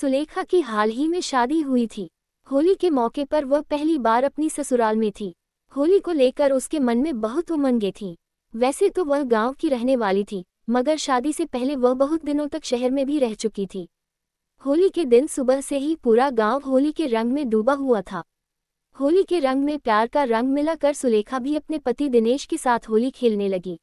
सुलेखा की हाल ही में शादी हुई थी होली के मौके पर वह पहली बार अपनी ससुराल में थी होली को लेकर उसके मन में बहुत उमंगें थी वैसे तो वह गांव की रहने वाली थी मगर शादी से पहले वह बहुत दिनों तक शहर में भी रह चुकी थी होली के दिन सुबह से ही पूरा गांव होली के रंग में डूबा हुआ था होली के रंग में प्यार का रंग मिलाकर सुलेखा भी अपने पति दिनेश के साथ होली खेलने लगी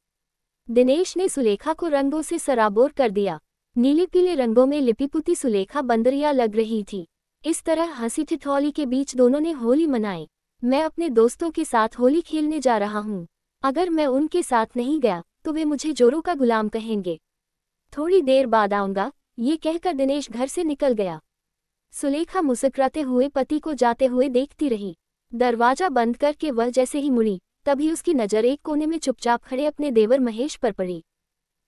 दिनेश ने सुलेखा को रंगों से सराबोर कर दिया नीले पीले रंगों में लिपिपुती सुलेखा बंदरिया लग रही थी इस तरह हंसी ठिठौली के बीच दोनों ने होली मनाई मैं अपने दोस्तों के साथ होली खेलने जा रहा हूँ अगर मैं उनके साथ नहीं गया तो वे मुझे जोरों का गुलाम कहेंगे थोड़ी देर बाद आऊँगा ये कहकर दिनेश घर से निकल गया सुलेखा मुस्कराते हुए पति को जाते हुए देखती रही दरवाजा बंद करके वह जैसे ही मुड़ी तभी उसकी नज़र एक कोने में चुपचाप खड़े अपने देवर महेश पर पड़ी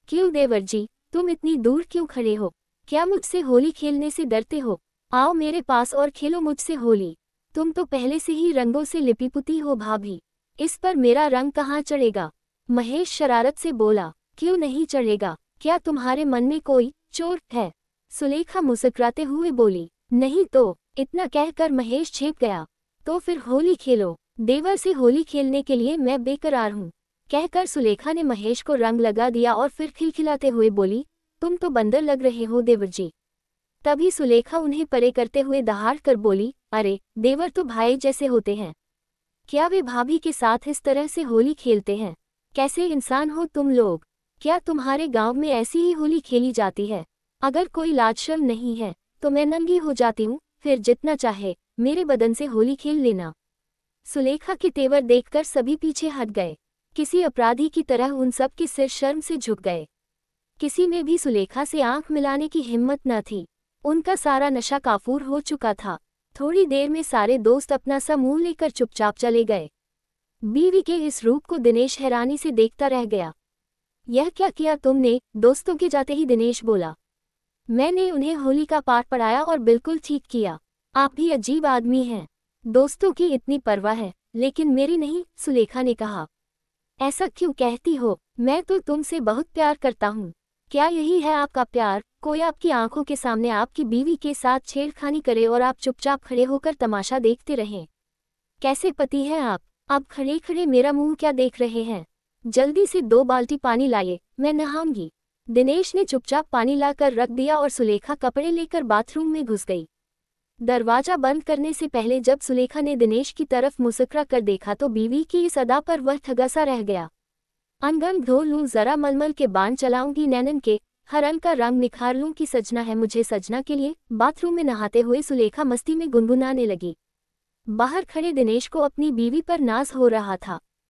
क्यों देवर जी तुम इतनी दूर क्यों खड़े हो क्या मुझसे होली खेलने से डरते हो आओ मेरे पास और खेलो मुझसे होली तुम तो पहले से ही रंगों से लिपिपुती हो भाभी इस पर मेरा रंग कहाँ चढ़ेगा महेश शरारत से बोला क्यों नहीं चढ़ेगा क्या तुम्हारे मन में कोई चोर है सुलेखा मुस्कराते हुए बोली नहीं तो इतना कहकर महेश छेप गया तो फिर होली खेलो देवर से होली खेलने के लिए मैं बेकरार हूँ कहकर सुलेखा ने महेश को रंग लगा दिया और फिर खिलखिलाते हुए बोली तुम तो बंदर लग रहे हो देवर जी तभी सुलेखा उन्हें परे करते हुए दहाड़ कर बोली अरे देवर तो भाई जैसे होते हैं क्या वे भाभी के साथ इस तरह से होली खेलते हैं कैसे इंसान हो तुम लोग क्या तुम्हारे गांव में ऐसी ही होली खेली जाती है अगर कोई लाजशर्म नहीं है तो मैं नंगी हो जाती हूँ फिर जितना चाहे मेरे बदन से होली खेल लेना सुलेखा के तेवर देखकर सभी पीछे हट गए किसी अपराधी की तरह उन सब के सिर शर्म से झुक गए किसी में भी सुलेखा से आंख मिलाने की हिम्मत न थी उनका सारा नशा काफूर हो चुका था थोड़ी देर में सारे दोस्त अपना सा मुंह लेकर चुपचाप चले गए बीवी के इस रूप को दिनेश हैरानी से देखता रह गया यह क्या किया तुमने दोस्तों के जाते ही दिनेश बोला मैंने उन्हें होली का पाठ पढ़ाया और बिल्कुल ठीक किया आप भी अजीब आदमी हैं दोस्तों की इतनी परवाह है लेकिन मेरी नहीं सुलेखा ने कहा ऐसा क्यों कहती हो मैं तो तुमसे बहुत प्यार करता हूँ क्या यही है आपका प्यार कोई आपकी आंखों के सामने आपकी बीवी के साथ छेड़खानी करे और आप चुपचाप खड़े होकर तमाशा देखते रहें कैसे पति हैं आप आप खड़े खड़े मेरा मुंह क्या देख रहे हैं जल्दी से दो बाल्टी पानी लाइए मैं नहाऊंगी दिनेश ने चुपचाप पानी लाकर रख दिया और सुलेखा कपड़े लेकर बाथरूम में घुस गई दरवाजा बंद करने से पहले जब सुलेखा ने दिनेश की तरफ मुसकरा कर देखा तो बीवी की इस अदा पर वह ठगसा रह गया अंगन धो लूं जरा मलमल के बांध चलाऊंगी नैनन के हर अंग का रंग निखार लूं कि सजना है मुझे सजना के लिए बाथरूम में नहाते हुए सुलेखा मस्ती में गुनगुनाने लगी बाहर खड़े दिनेश को अपनी बीवी पर नाज हो रहा था